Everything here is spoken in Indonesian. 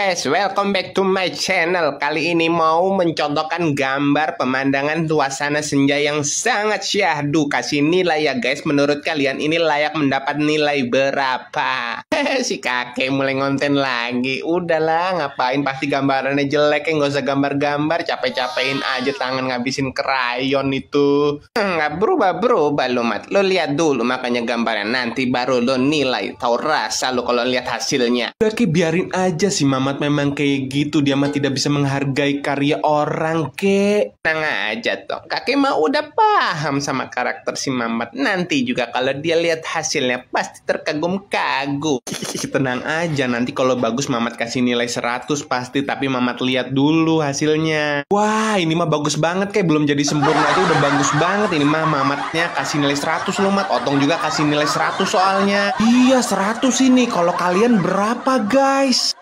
guys, welcome back to my channel. Kali ini mau mencontohkan gambar pemandangan suasana senja yang sangat syahdu. Kasih nilai ya guys, menurut kalian ini layak mendapat nilai berapa? si kakek mulai ngonten lagi. Udahlah, ngapain pasti gambarannya jelek ya. Nggak usah gambar-gambar, capek-capekin aja tangan ngabisin krayon itu. Hmm, nggak berubah-berubah lo, Mat. Lo lihat dulu makanya gambarnya. Nanti baru lo nilai. tau rasa lo kalau lihat hasilnya. Kakek biarin aja sih, Mama amat memang kayak gitu, dia mah tidak bisa menghargai karya orang, ke Tenang aja, toh. Kakek mah udah paham sama karakter si Mamat. Nanti juga kalau dia lihat hasilnya pasti terkagum-kagum. Tenang aja, nanti kalau bagus Mamat kasih nilai 100 pasti, tapi Mamat lihat dulu hasilnya. Wah, ini mah bagus banget, kayak belum jadi sempurna aja udah bagus banget. Ini mah Mamatnya kasih nilai 100 loh, Mat. Otong juga kasih nilai 100 soalnya. Iya, 100 ini. Kalau kalian berapa, guys?